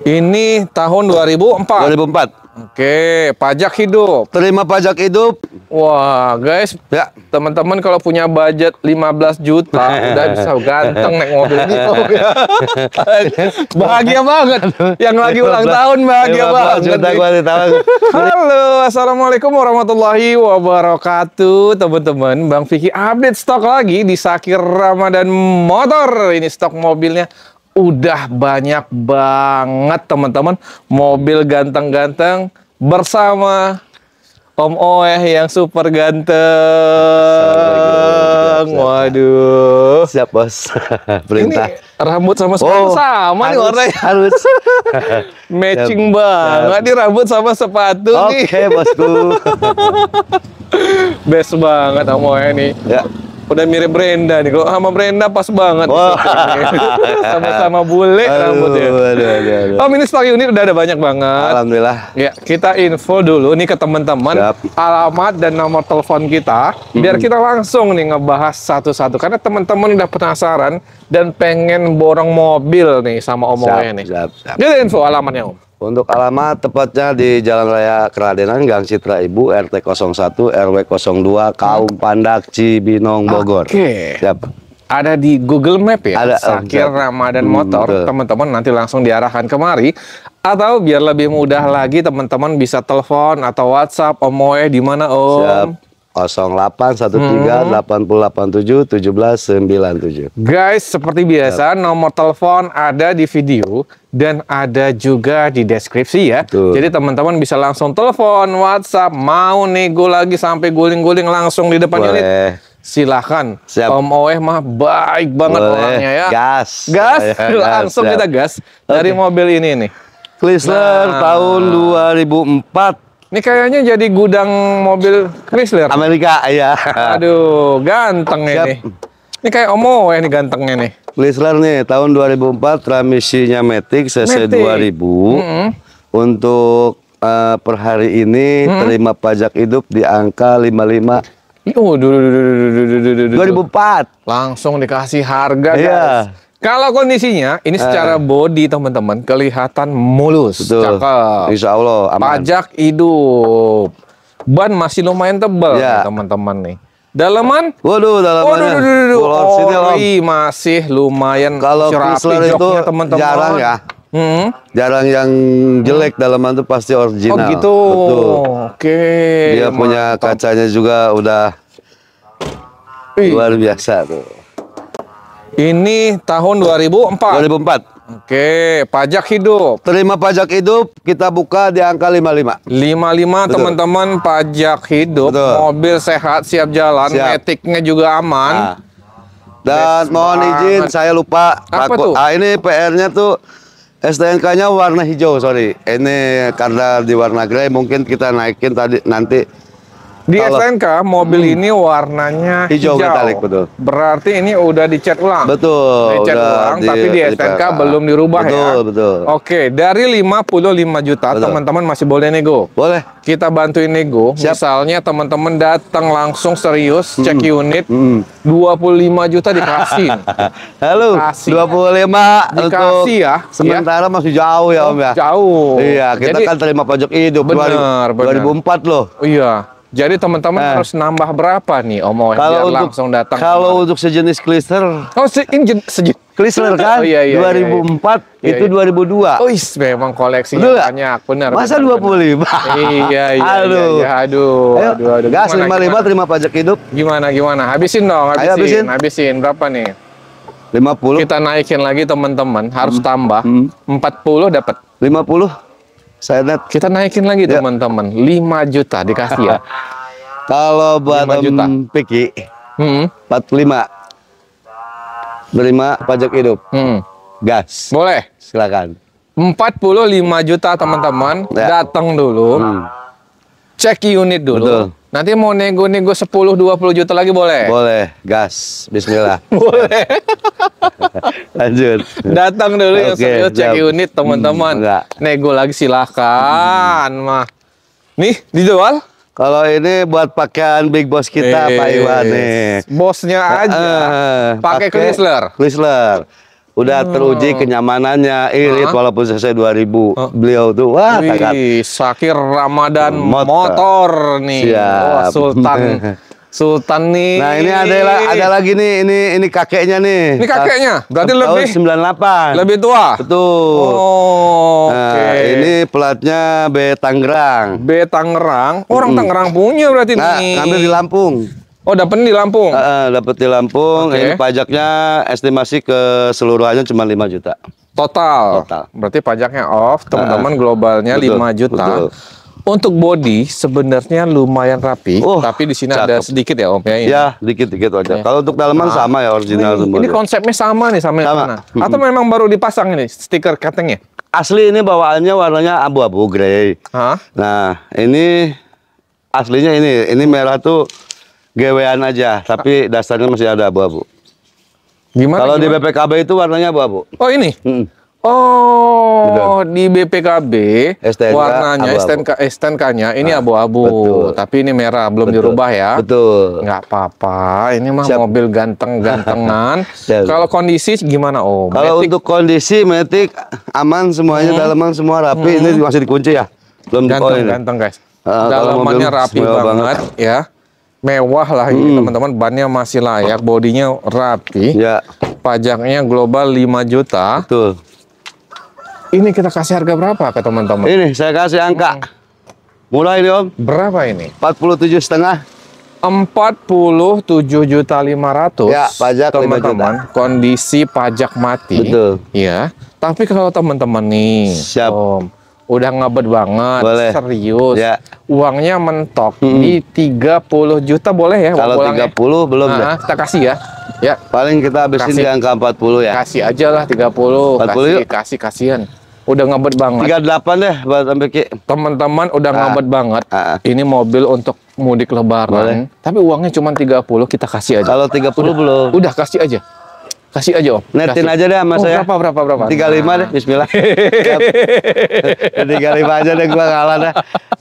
Ini tahun 2004. 2004. Oke, pajak hidup. Terima pajak hidup. Wah, guys, ya. Teman-teman kalau punya budget 15 juta udah bisa ganteng naik mobil gitu. bahagia banget. Yang lagi ulang tahun bahagia banget. Juta Halo, Assalamualaikum warahmatullahi wabarakatuh, teman-teman. Bang Vicky update stok lagi di Sakir Ramadan Motor. Ini stok mobilnya udah banyak banget teman-teman mobil ganteng-ganteng bersama Om Oe yang super ganteng. Waduh. Siap bos. Perintah. Ini rambut sama sepatu oh, sama harus, nih warnanya. Harus. Matching siap, banget siap. nih rambut sama sepatu okay, nih. Oke bosku. Best banget Om Oe nih. Ya. Udah mirip Brenda nih. Kalau sama Brenda pas banget. sama Sama-sama bule aduh, rambutnya. Aduh, Om ini stock unit udah ada banyak banget. Alhamdulillah. Ya, kita info dulu nih ke teman-teman alamat dan nomor telepon kita biar kita langsung nih ngebahas satu-satu karena teman-teman udah penasaran dan pengen borong mobil nih sama Om Oe nih. Siap, Jadi info alamatnya Om. Untuk alamat tepatnya di Jalan Raya Keradenan, Gang Citra Ibu, RT 01, RW 02, Kaum Pandak, Cibinong, Bogor. Oke. Siap. Ada di Google Map ya, Ada, Sakir Ramadan hmm, Motor. Teman-teman nanti langsung diarahkan kemari. Atau biar lebih mudah lagi, teman-teman bisa telepon atau WhatsApp Om Moe di mana Om? Siap. 08138871797. Hmm. Guys, seperti biasa nomor telepon ada di video dan ada juga di deskripsi ya. Betul. Jadi teman-teman bisa langsung telepon, WhatsApp, mau nego lagi sampai guling-guling langsung di depan Boleh. unit. Silahkan, Siap. Om Oeh mah baik banget Boleh. orangnya ya. Gas, gas, langsung gas. kita gas dari mobil ini nih. Chrysler nah. tahun 2004 ini kayaknya jadi gudang mobil Chrysler. Amerika, iya. Aduh, ganteng Siap. ini. Ini kayak Omo ya ini gantengnya nih. Chrysler nih, tahun 2004 transmisinya Matic CC Matic. 2000. Mm -hmm. Untuk uh, per hari ini mm -hmm. terima pajak hidup di angka 55 Oh, 2004. Langsung dikasih harga, guys. Yeah. Kalau kondisinya ini eh. secara eh. body teman-teman kelihatan mulus, Betul. cakep. Insya Allah aman. Pajak hidup. Ban masih lumayan tebal ya. teman-teman nih. Dalaman? Waduh, dalamannya. Waduh, waduh, waduh, waduh. Oh, masih lumayan Kalau Chrysler itu teman-teman. jarang ya. Hmm. Jarang yang jelek hmm. dalaman itu pasti original. Oh gitu. Oke. Okay, Dia mantap. punya kacanya juga udah Ih. luar biasa tuh. Ini tahun 2004. 2004. Oke, pajak hidup. Terima pajak hidup, kita buka di angka 55. 55 teman-teman pajak hidup, Betul. mobil sehat, siap jalan, siap. etiknya juga aman. Nah. Dan Best mohon banget. izin, saya lupa. Apa aku, tuh? Ah, ini PR-nya tuh STNK-nya warna hijau, sorry. Ini karena di warna grey mungkin kita naikin tadi nanti di Kalau, SNK mobil hmm. ini warnanya hijau, hijau metalik betul. Berarti ini udah dicat ulang. Betul. Dicat ulang di, tapi di, di SNK PSA. belum dirubah betul, ya. Betul, betul. Oke, dari 55 juta teman-teman masih boleh nego. Boleh. Kita bantuin nego. Siap. Misalnya teman-teman datang langsung serius hmm. cek unit hmm. 25 juta dikasih. Halo. Kasih. 25 dikasih ya. Sementara ya. masih jauh ya Om ya. Oh, jauh. Iya, kita Jadi, kan terima pajak hidup benar 2000, bener. 2004 loh. Iya. Jadi teman-teman nah. harus nambah berapa nih Om oh, kalau biar untuk, langsung datang? Kalau kemarin. untuk sejenis klister. Oh, se sejenis klister kan? Oh, iya, iya, 2004 iya, iya. iya itu 2002. Iya. Oh, is, memang koleksi banyak, benar. Masa benar, 25? Iya, iya, iya, aduh. iya, iya, aduh. Ayo, aduh, aduh. Gas 55 terima pajak hidup. Gimana gimana? Habisin dong, habisin. Ayo, habisin. habisin. Berapa nih? 50. Kita naikin lagi teman-teman, harus hmm. tambah. Hmm. 40 dapat. 50. Saya lihat kita naikin lagi ya. teman-teman, ya. 5 juta dikasih ya. Kalau buat juta. Piki, hmm. 45. Berima pajak hidup. Hmm. Gas. Boleh. Silakan. 45 juta teman-teman, ya. datang dulu. Hmm cek unit dulu. Betul. Nanti mau nego-nego 10 20 juta lagi boleh? Boleh, gas. Bismillah. boleh. Lanjut. Datang dulu okay, yang serius cek unit, teman-teman. Hmm, nego lagi silakan, hmm. mah. Nih, dijual? Kalau ini buat pakaian Big Boss kita, Pak eh, Iwan nih. Bosnya aja. Uh, pakai Chrysler. Chrysler udah oh. teruji kenyamanannya irit walaupun selesai 2000 huh? beliau tuh wah takat sakir ramadan motor, motor nih sultan Sultan nih. Nah, ini ada ada lagi nih ini ini kakeknya nih. Ini kakeknya. Berarti tahun lebih 98. Lebih tua. Betul. Oh. Nah, okay. ini platnya B Tangerang. B Tangerang. Orang hmm. Tangerang punya berarti nah, nih. ngambil di Lampung. Oh, dapat di Lampung. Uh, dapat di Lampung. Okay. Ini pajaknya estimasi ke seluruhannya cuma 5 juta. Total. Total. Berarti pajaknya off, teman-teman uh, globalnya betul, 5 juta. Betul. Untuk body sebenarnya lumayan rapi, oh, tapi di sini ada sedikit ya Om ya. Ini. Ya, sedikit-sedikit aja. Ya. Kalau untuk dalaman nah, sama ya original ini, Ini konsepnya sama nih sama, sama. Atau memang baru dipasang ini stiker katanya? Asli ini bawaannya warnanya abu-abu grey. Nah, ini aslinya ini, ini merah tuh gewean aja, tapi ah. dasarnya masih ada abu-abu. Gimana? Kalau di BPKB itu warnanya abu-abu. Oh ini? Hmm. Oh, di BPKB STNK, warnanya abu STNK stnk ini ah, abu-abu, ah, tapi ini merah belum betul, dirubah ya. Betul. Enggak apa-apa, ini mah Siap. mobil ganteng-gantengan. Kalau kondisi gimana Om? Kalau untuk kondisi metik aman semuanya, hmm. dalaman semua rapi, hmm. ini masih dikunci ya. Belum ganteng-ganteng oh, guys. Uh, dalamannya rapi banget, banget ya mewah lah hmm. teman-teman bannya masih layak bodinya rapi ya. pajaknya global 5 juta betul ini kita kasih harga berapa ke teman-teman ini saya kasih angka hmm. mulai nih om berapa ini 47 setengah 47 juta 500 ya pajak teman-teman kondisi pajak mati betul ya tapi kalau teman-teman nih siap om udah ngebet banget, boleh. serius. Ya. Uangnya mentok hmm. di 30 juta boleh ya? Kalau 30 puluh belum nah, nah, Kita kasih ya. Ya. Paling kita habisin di angka 40 ya. Kasih aja lah 30. 40 kasih, yuk. kasih kasihan. Udah ngebet banget. 38 deh buat sampai Teman-teman udah ah. ngebet banget. Ah, ah. Ini mobil untuk mudik lebaran. Boleh. Tapi uangnya cuma 30, kita kasih aja. Kalau 30 udah, belum. Udah kasih aja. Kasih aja om. Netin aja deh sama oh, saya. Berapa berapa berapa? tiga nah. deh. Bismillah. lima aja deh gua kalah dah.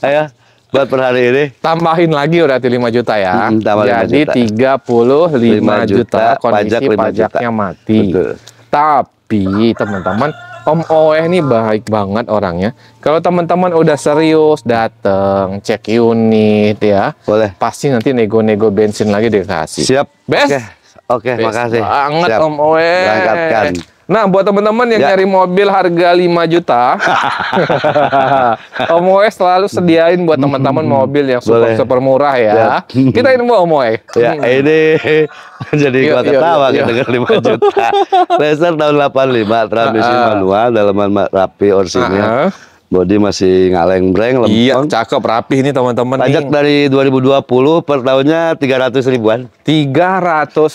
Ayo buat per hari ini. Tambahin lagi udah tiga lima juta ya. Hmm, Jadi tiga puluh lima juta kondisi pajak pajaknya juta. mati. Betul. Tapi teman-teman Om Oeh ini baik banget orangnya. Kalau teman-teman udah serius datang cek unit ya, boleh. Pasti nanti nego-nego bensin lagi dikasih. Siap. Best. Okay. Oke, okay, makasih. Banget Siap. Om Owe. Berangkatkan. Nah, buat teman-teman yang ya. nyari mobil harga 5 juta, Om Owe selalu sediain buat teman-teman hmm. mobil yang super Boleh. super murah ya. ya. Kita info Om Owe. Ya, hmm. ini jadi yuk, iya, gua iya, ketawa iya, gitu dengan 5 juta. Racer tahun 85, transmisi uh manual, dalaman rapi orsinya. Uh ah, -huh ah. Body masih ngaleng breng lempeng. Iya, cakep rapi ini teman-teman. Pajak nih. dari 2020 per tahunnya 300 ribuan. 300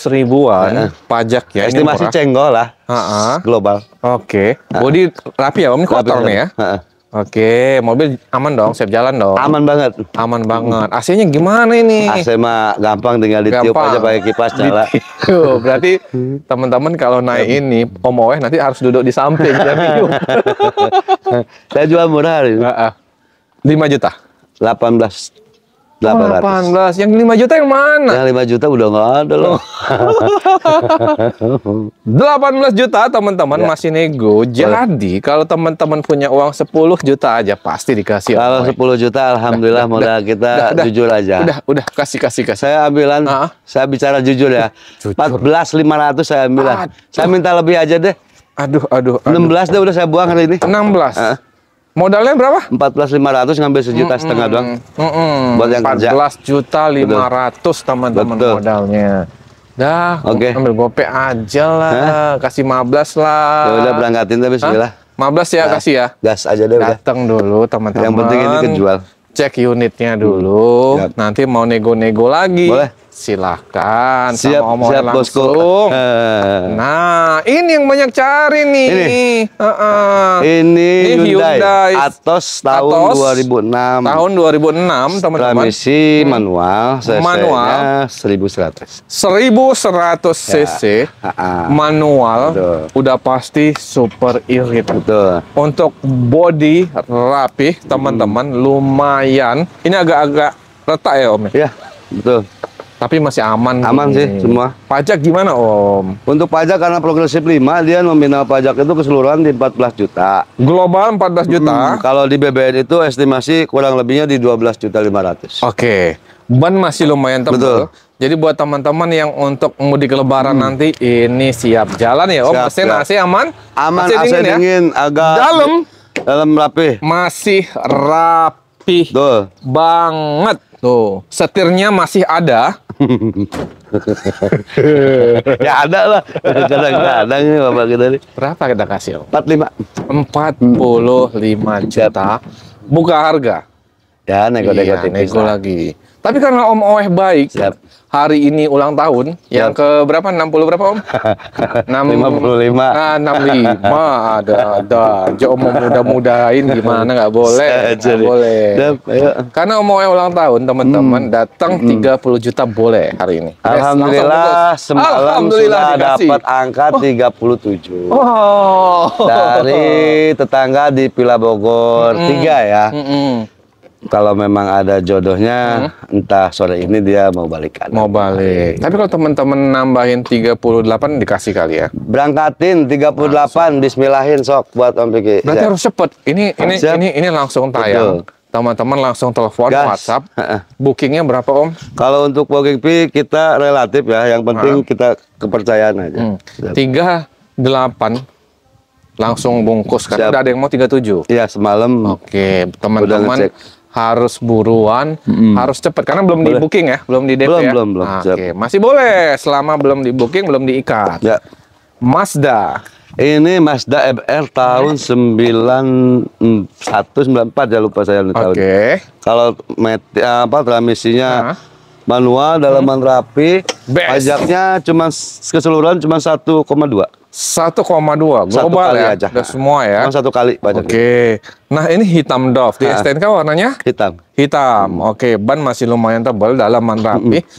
ribuan nah. pajak ya. Estimasi ini masih cenggol lah. Uh -uh. Global. Oke. Okay. Body rapi ya, Om kotor nih ya. Uh -huh. Oke, mobil aman dong, siap jalan dong. Aman banget. Aman banget. AC-nya gimana ini? AC mah gampang tinggal ditiup gampang. aja pakai kipas nyala. Berarti teman-teman kalau naik iya. ini Om Oweh nanti harus duduk di samping jadi ya, Saya jual murah hari ini. 5 juta. 18 Delapan belas, Yang lima juta yang mana? Yang 5 juta udah nggak ada loh. Delapan belas juta teman-teman ya. masih nego. Jadi kalau teman-teman punya uang sepuluh juta aja pasti dikasih. Kalau ya? sepuluh juta alhamdulillah udah, modal kita udah, jujur aja. Udah, udah kasih kasih kasih. Saya ambilan uh saya bicara jujur ya. Empat belas lima ratus saya ambilan. Aduh. Saya minta lebih aja deh. Aduh, aduh, Enam belas deh udah saya buang hari ini. 16. Uh Modalnya berapa? 14.500 ngambil sejuta mm -mm. setengah doang. Mm -mm. Buat yang 14 kerja. 14 teman-teman modalnya. Dah, okay. ambil gope aja lah. Hah? Kasih 15 lah. Ya udah berangkatin tapi bismillah. 15 ya nah, kasih ya. Gas aja deh Datang dulu teman-teman. Yang penting ini kejual. Cek unitnya dulu. Hmm. Nanti mau nego-nego lagi. Boleh Silahkan siap, sama siap, langsung. Bosku. Uh. Eh. Nah, ini yang banyak cari nih. Ini, uh -uh. ini, ini Hyundai, Hyundai Atos tahun Atos, 2006. Tahun 2006, teman-teman. Transmisi hmm. manual, cc manual 1100. 1100 cc ya. uh manual. Betul. Udah pasti super irit. Betul. Untuk body rapih, teman-teman, hmm. lumayan. Ini agak-agak retak ya, Om? Ya? Iya, betul tapi masih aman. Aman sih semua. Pajak gimana Om? Untuk pajak karena progresif 5 dia nominal pajak itu keseluruhan di 14 juta. Global 14 juta. Hmm, kalau di BBN itu estimasi kurang lebihnya di 12 juta 500. Oke. Okay. Ban masih lumayan tebal. Betul. Jadi buat teman-teman yang untuk mudik lebaran hmm. nanti ini siap jalan ya Om. Siap, mesin AC aman? Aman AC, AC dingin, ya? agak dalam dalam rapi. Masih rapi. Betul. Banget. Tuh, setirnya masih ada. ya ada lah. Kadang-kadang nih bapak kita nih. Berapa kita kasih? 45. 45 juta. Buka harga. Ya nego-nego iya, Nego lagi. Tapi karena Om Oeh baik, Siap. hari ini ulang tahun Siap. yang ke berapa? 60 berapa Om? 65. 55. Nah, 65 ada ada. Jo mau muda-mudain gimana nggak boleh. Nggak boleh. Dap, Karena Om Oeh ulang tahun, teman-teman hmm. datang hmm. 30 juta boleh hari ini. Alhamdulillah yes, semalam Alhamdulillah sudah dapat angka oh. 37. Oh. Dari tetangga di Pila Bogor, hmm. 3 ya. Hmm -mm kalau memang ada jodohnya hmm. entah sore ini dia mau balikan. Mau balik. Tapi kalau teman-teman nambahin 38 dikasih kali ya. Berangkatin 38 langsung. bismillahin sok buat Om Piki. Berarti ya. harus cepet. Ini ini Siap. ini ini langsung tayang. Teman-teman langsung telepon WhatsApp. Bookingnya berapa Om? Kalau untuk booking fee kita relatif ya. Yang penting hmm. kita kepercayaan aja. Hmm. 38 langsung bungkus kan. ada yang mau 37. Iya, semalam. Oke, teman-teman harus buruan, mm. harus cepat karena belum boleh. di booking ya, belum di DP belum, ya. Belum, belum, ah, Oke, okay. masih boleh selama belum di booking, belum diikat. Ya. Mazda. Ini Mazda FR tahun 9194 ya lupa saya okay. tahun. Oke. Kalau apa transmisinya nah. manual dalaman hmm. rapi, pajaknya cuma keseluruhan cuma 1,2 satu koma dua global ya, aja. Udah semua ya. Cuma satu kali banyak. Oke. Okay. Gitu. Nah, ini hitam Dove. Di ha. STNK warnanya hitam. Hitam. Hmm. Oke, okay. ban masih lumayan tebal, dalam hmm. rapi. Hmm.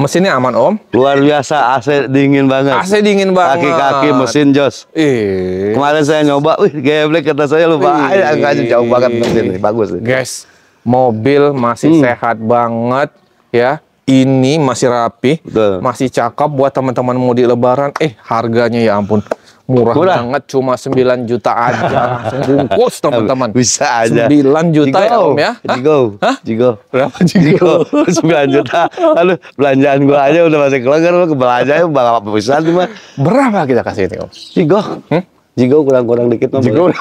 Mesinnya aman Om? Luar biasa, AC dingin banget. AC dingin banget. Kaki-kaki mesin jos. Ih. Kemarin saya nyoba, wih geblek kata saya lupa. Angkanya jauh banget mesin ini, bagus. Guys, mobil masih hmm. sehat banget ya ini masih rapi, Betul. masih cakep buat teman-teman mau di lebaran. Eh, harganya ya ampun. Murah, murah. banget cuma 9 juta aja. Bungkus teman-teman. Bisa aja. 9 juta Jigo. ya Om ya. Jigo. Jigo. Berapa Jigo? Jigo. 9 juta. Lalu belanjaan gua aja udah masih kelengar gua kebelanjaan bang apa bisa cuma. Berapa kita kasih ini Om? Jigo. Hmm? Jigo kurang-kurang dikit Om. Jigo.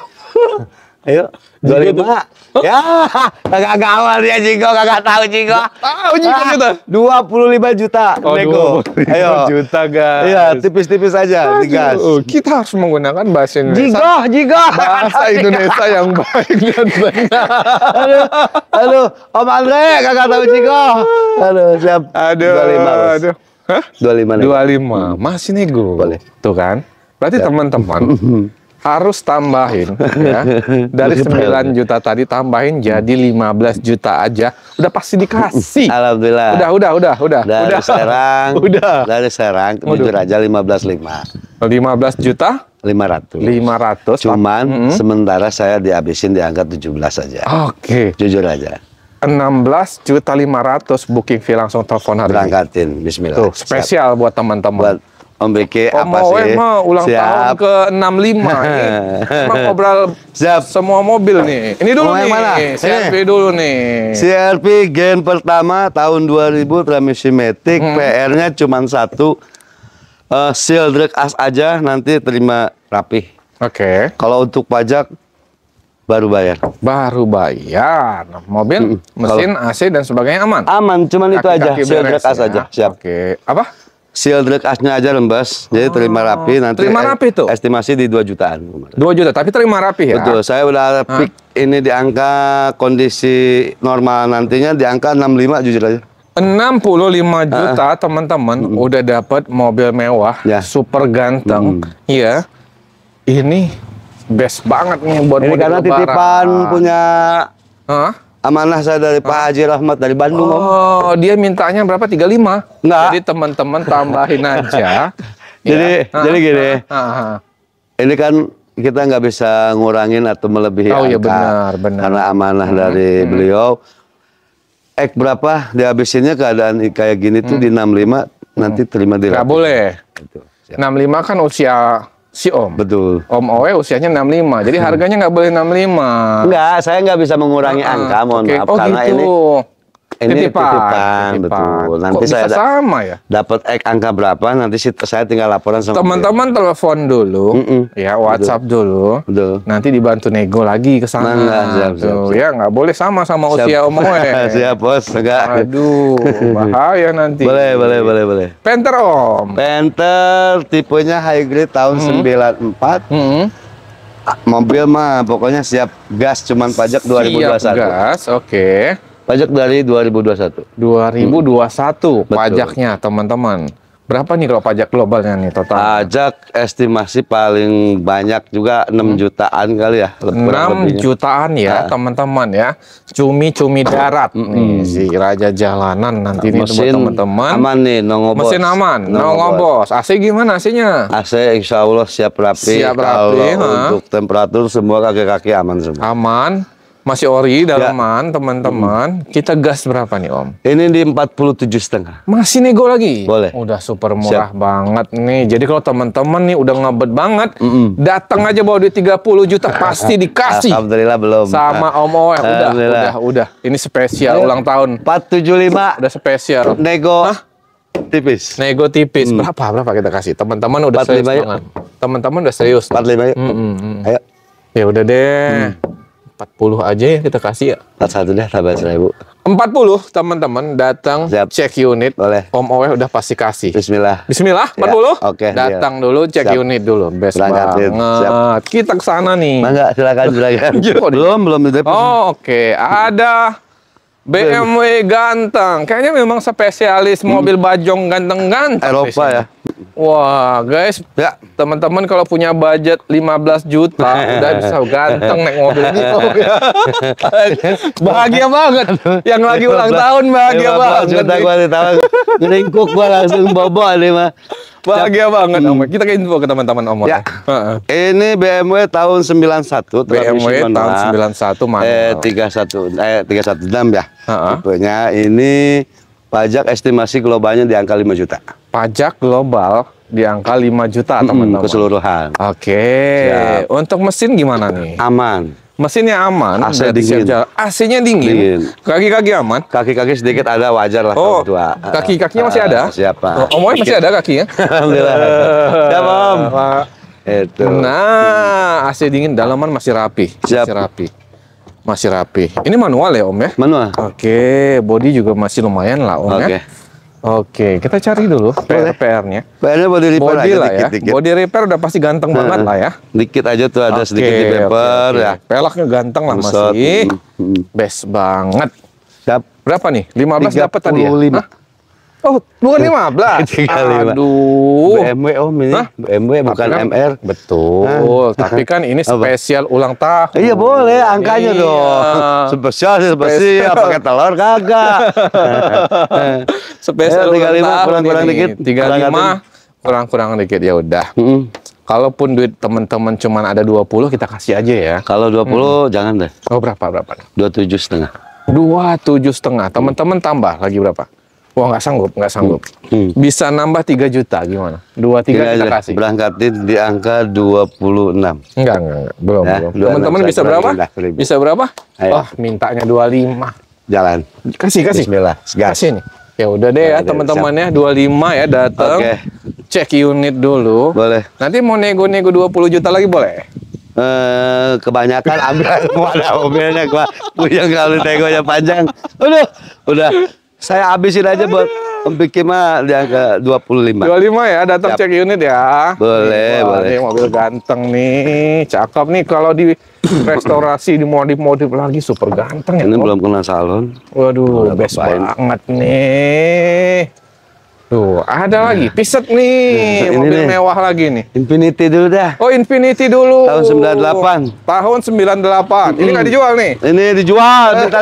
Ayo. lima gitu. oh. Ya, kagak awal ya Jigo, kagak tahu Jigo. Tahu Jigo ah, gitu. puluh 25 juta. Oh, Nego. 25 Ayo. juta, guys. Iya, tipis-tipis aja, digas. Kita harus menggunakan bahasa Indonesia. Jigo, Jigo. Bahasa Indonesia yang baik dan benar. aduh, aduh, Om Andre kagak tahu Jigo. Aduh, siap. Aduh. 25. Aduh. Hah? 25 nego. 25. Masih nego. Boleh. Tuh kan. Berarti teman-teman harus tambahin ya. Dari 9 juta tadi tambahin jadi 15 juta aja. Udah pasti dikasih. Alhamdulillah. Udah, udah, udah, udah. Dari udah. Serang. Udah. Dari Serang jujur aja 15 5. 15 juta? 500. 500. Cuman mm -hmm. sementara saya dihabisin di angka 17 aja. Oke. Okay. Jujur aja. 16 juta 500 booking fee langsung telepon hari Berangkatin, bismillah. Tuh, spesial Siap. buat teman-teman. Buat Om Beke Om apa sih? Eh, mah ulang Siap. tahun ke 65 ini. Emang ngobrol Siap. semua mobil nih. Ini dulu Mau nih. Mana? CRP ini. dulu nih. CRP gen pertama tahun 2000 transmisi matic. Hmm. PR-nya cuma satu. Uh, seal drag as aja nanti terima rapih. Oke. Okay. Kalau untuk pajak baru bayar. Baru bayar. Mobil, hmm. mesin, Kalo... AC dan sebagainya aman. Aman, cuman kaki -kaki itu aja. Seal drag as ya. aja. Siap. Oke. Okay. Apa? Seal drag asnya aja lembas, jadi oh. terima rapi nanti. Terima rapi tuh. Estimasi di 2 jutaan. 2 juta, tapi terima rapi ya. Betul, saya udah pik pick ini di angka kondisi normal nantinya di angka 65 jujur aja. 65 ah. juta teman-teman uh, udah dapat mobil mewah, ya. super ganteng. Iya. Hmm. Ini best banget nih buat ini karena titipan punya Hah? amanah saya dari Pak Haji Rahmat dari Bandung oh, om. dia mintanya berapa? 35. Enggak. Jadi teman-teman tambahin aja. jadi ya. jadi ah, gini. Ah, ah, Ini kan kita nggak bisa ngurangin atau melebihi oh, iya, angka. iya benar, benar. Karena amanah hmm, dari hmm. beliau. Ek berapa dihabisinnya keadaan kayak gini hmm. tuh di 65 hmm. nanti terima di. Nggak boleh. Itu, 65 kan usia si Om. Betul. Om Oe usianya 65. Jadi hmm. harganya nggak boleh 65. Enggak, saya nggak bisa mengurangi uh, angka, mohon okay. maaf oh, karena gitu. ini ini titipan, titipan, titipan. betul. Nanti Kok saya sama ya. Dapat angka berapa nanti saya tinggal laporan sama Teman-teman telepon dulu, mm -mm. ya WhatsApp betul. dulu. Betul. Nanti dibantu nego lagi ke sana. Nah, nah siap, siap, siap. Ya nggak boleh sama sama siap. usia Om Oe. siap, Bos. Enggak. Aduh, bahaya nanti. Boleh, boleh, boleh, boleh. Panther Om. Panther tipenya high grade tahun mm -hmm. 94. Mm -hmm mobil mah pokoknya siap gas cuman pajak 2021. Siap gas, oke. Okay. Pajak dari 2021. 2021 hmm. pajaknya teman-teman. Berapa nih kalau pajak globalnya nih total? Pajak estimasi paling banyak juga 6 hmm. jutaan kali ya. 6 lebihnya. jutaan ya ah. teman-teman ya. Cumi-cumi darat -hmm. nih si raja jalanan nanti nah, nih teman-teman. Aman nih nongobos. Mesin aman, nongobos. No AC gimana AC-nya? AC insya Allah siap rapi. Siap rapi. untuk temperatur semua kaki-kaki aman semua. Aman masih ori dalaman ya. teman-teman. Hmm. Kita gas berapa nih Om? Ini di 47 setengah. Masih nego lagi? Boleh. Udah super murah Siap. banget nih. Jadi kalau teman-teman nih udah ngebet banget, mm -mm. datang aja bawa duit 30 juta pasti dikasih. Alhamdulillah belum. Sama Om Oe, udah udah udah. Ini spesial ya. ulang tahun. 475. Udah spesial. Nego Hah? tipis. Nego tipis. Hmm. Berapa berapa kita kasih? Teman-teman udah serius Teman-teman udah serius. 45 Mm -mm. Ayo. Ya udah deh. Hmm. 40 aja ya kita kasih ya. 41 deh tambah 1000. 40 teman-teman datang Siap. cek unit. Boleh. Om Owe udah pasti kasih. Bismillah. Bismillah 40. Ya, Oke. Okay, iya. datang iya. dulu cek Siap. unit dulu. Best Berangkat banget. Siap. Kita ke sana nih. Mangga silakan silakan. belum belum di Oh, oke. Okay. Ada BMW ganteng. Kayaknya memang spesialis hmm. mobil bajong ganteng-ganteng. Eropa ya. Wah, guys, ya. teman-teman kalau punya budget 15 juta udah bisa ganteng naik mobil ini. bahagia banget. Yang lagi ulang tahun bahagia banget. Juta gua ditawa. Ngeringkuk gua langsung bobo nih mah. Bahagia banget hmm. Om. Kita ke info ke teman-teman Om. Ya. Uh-uh. Ini BMW tahun 91 BMW tahun 91 mana? Eh 31 eh 316 ya. Uh-uh. Tipenya ini Pajak estimasi globalnya di angka 5 juta. Pajak global di angka 5 juta teman-teman. Hmm, keseluruhan. Oke. Okay. Untuk mesin gimana nih? Aman. Mesinnya aman, AC dingin. AC-nya dingin. Kaki-kaki aman. Kaki-kaki sedikit ada wajar lah oh, Kaki-kakinya masih ah, ada? siapa? Oh, Omoy masih ada kaki ya? Alhamdulillah. Eh, siap, Om. Itu. Nah, AC dingin dalaman masih rapi. Siap. Masih rapi. Masih rapi. Ini manual ya Om ya? Manual. Oke, body juga masih lumayan lah Om okay. ya. Oke, kita cari dulu PR-nya. PR-nya body repair body aja lah dikit, ya. Body repair udah pasti ganteng hmm. banget lah ya. Dikit aja tuh ada okay, sedikit di paper okay, okay. ya. Pelaknya ganteng lah masih. Hmm, hmm. Best banget. Siap. Berapa nih? 15 dapat tadi ya? 35. Oh, bukan 15. 35. Aduh. BMW Om oh, ini. Hah? BMW bukan kan, MR. Betul. Nah. Tapi kan ini spesial Apa? ulang tahun. Iya, boleh angkanya iya. dong. Spesial sih spesial, pakai telur kagak. spesial eh, ya, 35 kurang-kurang dikit. 35 kurang-kurang dikit ya udah. Hmm. Kalaupun duit teman-teman cuman ada 20 kita kasih aja ya. Kalau 20 hmm. jangan deh. Oh, berapa berapa? 27 setengah. 27 setengah. Teman-teman tambah lagi berapa? Wah nggak sanggup, nggak sanggup. Hmm. hmm. Bisa nambah 3 juta gimana? Dua tiga kita kasih. Berangkatin di angka 26 Enggak enggak, enggak. belum nah, belum. Teman-teman bisa berapa? Bisa berapa? Ayo. Oh mintanya 25 Jalan. Kasih kasih. Bismillah. Gas. Kasih nih. Ya udah deh ya teman-teman ya lima ya datang. Okay. Cek unit dulu. Boleh. Nanti mau nego-nego 20 juta lagi boleh? eh, kebanyakan ambil semua ada mobilnya gua punya kalau tegonya panjang udah udah saya habisin aja buat Bikin mah dia ke 25. 25 ya, datang cek unit ya. Boleh, nih, boleh. Nih, mobil ganteng nih, cakep nih kalau di restorasi di modif modif lagi super ganteng ya. Ini kok. belum kena salon. Waduh, best bapain. banget nih. Tuh, ada nah. lagi. Piset nih, nah, mobil nih. mewah lagi nih. Infinity dulu dah. Oh, Infinity dulu. Tahun 98. Tahun 98. Mm -hmm. Ini nggak hmm. dijual nih? Ini dijual, minta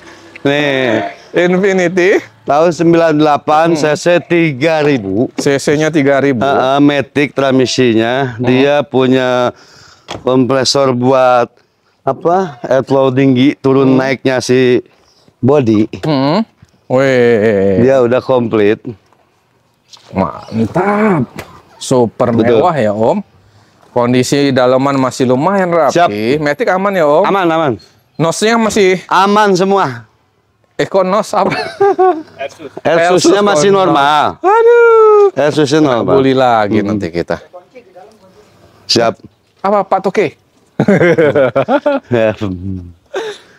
15. Nih, Infinity tahun 98 hmm. cc 3000. CC-nya 3000. Uh, matic transmisinya. Hmm. Dia punya kompresor buat apa? flow tinggi turun hmm. naiknya si body. Hmm. Weh. Dia udah komplit. Mantap. Super Betul. mewah ya, Om. Kondisi dalaman masih lumayan rapi. Siap. Matic aman ya, Om? Aman, aman. Nosnya masih aman semua. Ekonos apa? Ersusnya Asusnya masih normal. Aduh. Ersusnya normal. Boleh lagi hmm. nanti kita. Siap. Apa Pak Toke?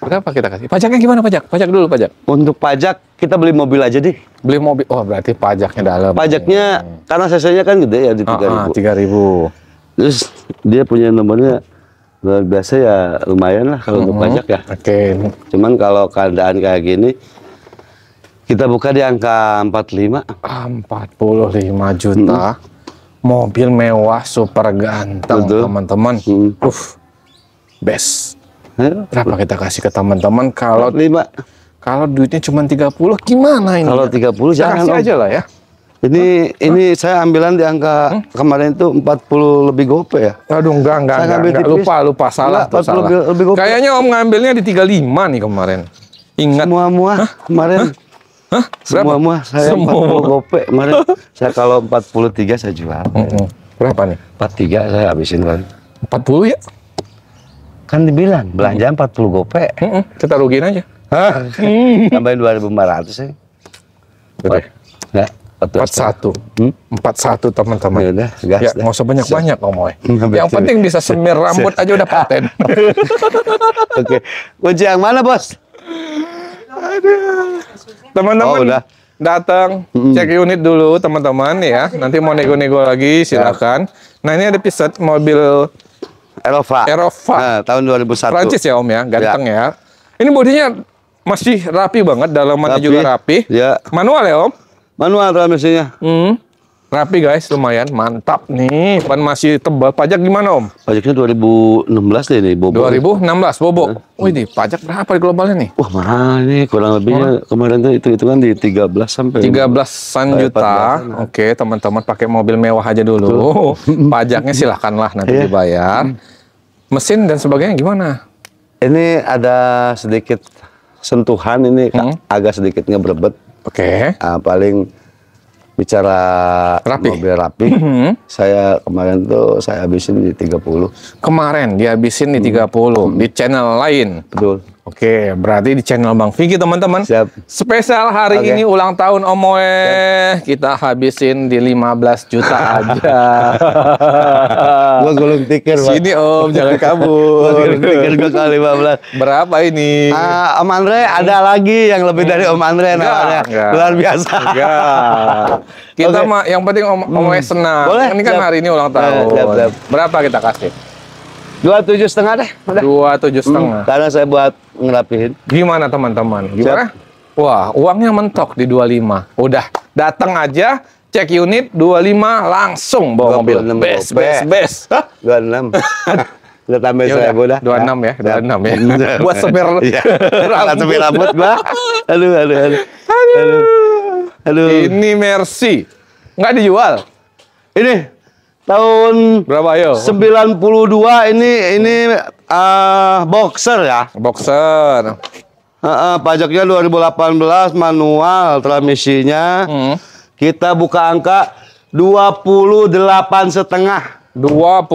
Berapa kita kasih? Pajaknya gimana pajak? Pajak dulu pajak. Untuk pajak kita beli mobil aja deh. Beli mobil. Oh berarti pajaknya dalam. Pajaknya nih. karena sesuanya kan gede ya di tiga ribu. Tiga ribu. Terus dia punya nomornya luar biasa ya lumayan lah kalau untuk pajak ya. Oke. Okay. Cuman kalau keadaan kayak gini kita buka di angka 45. 45 juta. Hmm. Mobil mewah super ganteng teman-teman. Hmm. Uf. Best. Ayo. Berapa kita kasih ke teman-teman kalau lima, kalau duitnya cuma 30 gimana ini? Kalau 30 jangan kasih aja lah ya. Ini huh? ini huh? saya ambilan di angka hmm? kemarin itu 40 lebih gope ya. Aduh enggak enggak saya enggak, enggak. lupa lupa salah enggak, tuh salah. Lebih, lebih gope. Kayaknya Om ngambilnya di 35 nih kemarin. Ingat. Semua-mua huh? kemarin. Huh? Hah? Semua-mua saya Semua. 40 gope kemarin. saya kalau 43 saya jual. Mm -hmm. Berapa nih? 43 saya habisin kan. 40 ya? Kan dibilang belanja mm -hmm. 40 gope. Mm -hmm. Kita rugiin aja. Hah? Mm. Tambahin 2500 ya. Oke. Nah. 41. Hmm? empat satu teman-teman. Ya udah, gas ya, usah banyak-banyak om -banyak, yang penting bisa semir rambut aja udah paten. Oke. Okay. Kunci yang mana, Bos? Teman-teman. Oh, udah. Datang cek unit dulu teman-teman ya. Nanti mau nego-nego lagi silakan. Nah, ini ada piset mobil Erova. Erova. Nah, tahun 2001. Prancis ya, Om ya. ya. Ganteng ya. ya. Ini bodinya masih rapi banget, dalamannya rapi. juga rapi. Ya. Manual ya, Om? Manual transmisinya. Hmm. Rapi guys, lumayan mantap nih. Ban masih tebal. Pajak gimana Om? Pajaknya 2016 deh nih bobok. 2016 bobok. nah. Wih, nih, pajak berapa di globalnya nih? Wah, mahal nih. Kurang lebihnya oh. kemarin tuh itu kan di 13 sampai 13-an juta. Oke, teman-teman pakai mobil mewah aja dulu. Pajaknya silahkanlah nanti yeah. dibayar. Mesin dan sebagainya gimana? Ini ada sedikit sentuhan ini hmm. agak sedikitnya ngebrebet Oke. Okay. Nah, paling bicara rapi. mobil rapi, mm -hmm. saya kemarin tuh saya habisin di 30. Kemarin dihabisin di 30 mm -hmm. di channel lain. Betul. Oke, berarti di channel Bang Vicky teman-teman. Spesial hari okay. ini ulang tahun Omoe. Kita habisin di 15 juta aja. gua gulung tiket. Bang. Sini Om, jangan kabur. Tiket gua kali 15. Berapa ini? Uh, Om Andre ada lagi yang lebih dari Om Andre namanya. Luar biasa. Kita okay. yang penting Om Omoe hmm. senang. Boleh, ini kan siap. hari ini ulang tahun. Siap, siap. Berapa kita kasih? dua tujuh setengah deh dua tujuh setengah hmm, karena saya buat ngerapihin gimana teman-teman gimana Siap. wah uangnya mentok di dua lima, udah datang aja cek unit dua lima langsung bawa mobil best, best best dua enam, Udah tambah ya saya udah dua enam ya, enam ya. ya. Buat sepir ya. rambut. semir rambut gua. halo halo halo halo Ini Mercy. nggak dijual. Ini tahun berapa yo? 92 ini ini uh, boxer ya. Boxer. Uh, uh, pajaknya 2018 manual transmisinya. Hmm. Kita buka angka 28 setengah. 28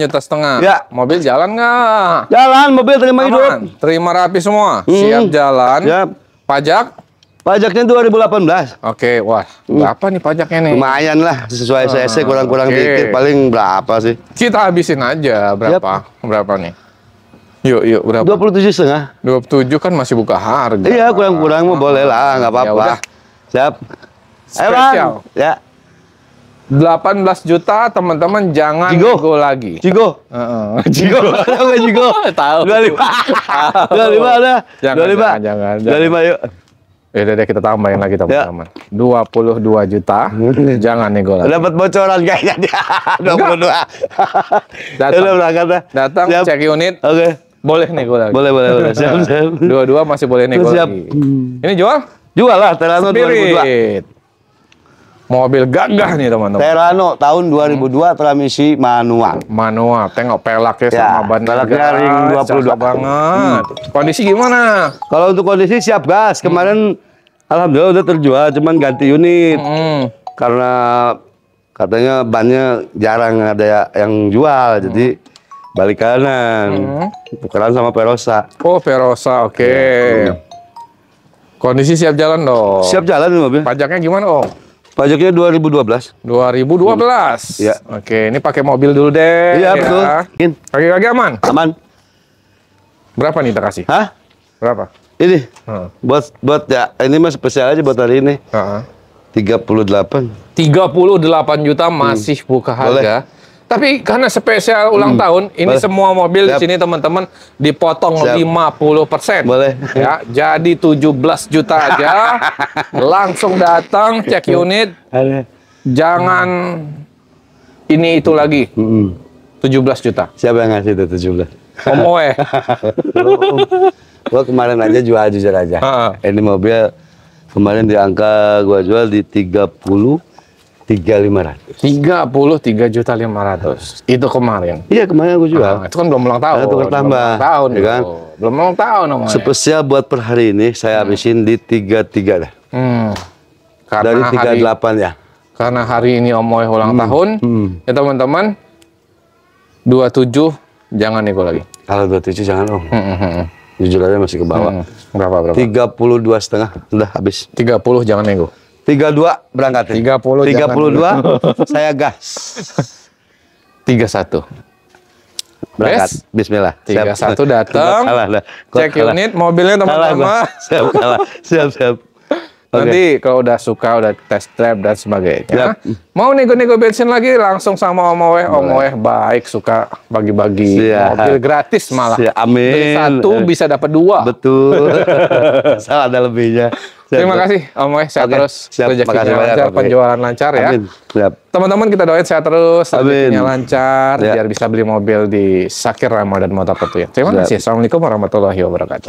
juta setengah. Ya. Mobil jalan nggak? Jalan, mobil terima Aman. hidup. Terima rapi semua. Hmm. Siap jalan. Siap. Pajak Pajaknya 2018. Oke, okay, wah. Hmm. Berapa nih pajaknya nih? Lumayan lah, sesuai uh, ah, CSC kurang-kurang okay. dikit paling berapa sih? Kita habisin aja berapa? Yep. Berapa nih? Yuk, yuk berapa? 27 setengah. 27 kan masih buka harga. Iya, kurang-kurang mau boleh lah, nggak ya apa-apa. Ya Siap. Spesial. Ayo, ya. 18 juta teman-teman jangan Jigo. Jigo lagi. Jigo. Uh -uh. Jigo. enggak Jigo? Tahu. 25. 25 ada. 25. Jangan, jangan, jangan. 25 yuk. Ya udah kita tambahin lagi ya. teman-teman. Ya. 22 juta. Jangan nego lagi. Dapat bocoran kayaknya dia. dua. datang. Udah Datang ya? siap. cek unit. Oke. Okay. Boleh nego lagi. Boleh, boleh, boleh. Siap, nah, siap. Dua-dua masih boleh nego siap. lagi. Ini jual? Jual lah terlalu Spirit. 2002. Mobil gagah nih teman-teman. Terano tahun 2002 hmm. transmisi manual. Manual. Tengok pelaknya ya, sama ban pelaknya ring 22 banget. Hmm. Kondisi gimana? Kalau untuk kondisi siap gas. Hmm. Kemarin hmm. alhamdulillah udah terjual cuman ganti unit. Hmm. Karena katanya bannya jarang ada yang jual. Hmm. Jadi balik kanan. Hmm. Tukeran sama Perosa. Oh, Perosa. Oke. Okay. Iya, iya. Hmm. Kondisi siap jalan dong. Siap jalan mobil. Pajaknya gimana, Om? Pajaknya 2012. 2012. Iya, Oke, ini pakai mobil dulu deh. Iya, ya. betul. Kaki-kaki aman? Aman. Berapa nih terkasih? Hah? Berapa? Ini. Hmm. Buat buat ya, ini mah spesial aja buat hari ini. Heeh. Uh -huh. 38. 38 juta masih hmm. buka harga. Boleh. Tapi karena spesial ulang hmm. tahun, ini Boleh. semua mobil Siap. di sini teman-teman dipotong puluh 50%. Boleh. Ya, jadi 17 juta aja. Langsung datang cek unit. Jangan ini itu lagi. Hmm. 17 juta. Siapa yang ngasih itu 17? Om Oe. gua kemarin aja jual jujur aja. Ha. Ini mobil kemarin di angka gua jual di 30 tiga lima ratus tiga puluh tiga juta lima ratus itu kemarin iya kemarin aku jual ah, itu kan belum ulang tahun kan belum tambah tahun ya kan belum ulang tahun nomor spesial buat per hari ini saya hmm. habisin di tiga tiga dah hmm. Karena dari tiga delapan ya karena hari ini Om ulang hmm. tahun hmm. ya teman-teman dua tujuh jangan nego lagi kalau dua tujuh jangan Om hmm, hmm, jujur aja masih ke bawah hmm. berapa berapa tiga puluh dua setengah udah habis tiga puluh jangan nego tiga dua berangkat. tiga puluh dua saya gas. 31. Berangkat. Yes. Bismillah. satu datang. Cek unit mobilnya teman-teman. Siap, Siap, siap. Okay. Nanti kalau udah suka, udah test drive dan sebagainya. Yep. Mau nego-nego bensin lagi langsung sama Om Oweh. Om Oweh baik, suka bagi-bagi mobil gratis malah. Siap. Amin. Beli satu eh. bisa dapat dua. Betul. Salah ada lebihnya. Siap, Terima kasih Om Oeh sehat okay. terus. Siap, rezekinya lancar, okay. penjualan lancar ya. Teman-teman kita doain sehat terus, rezekinya lancar, ya. biar bisa beli mobil di Sakir Ramadan Motor Petu ya. Terima kasih. Assalamualaikum warahmatullahi wabarakatuh.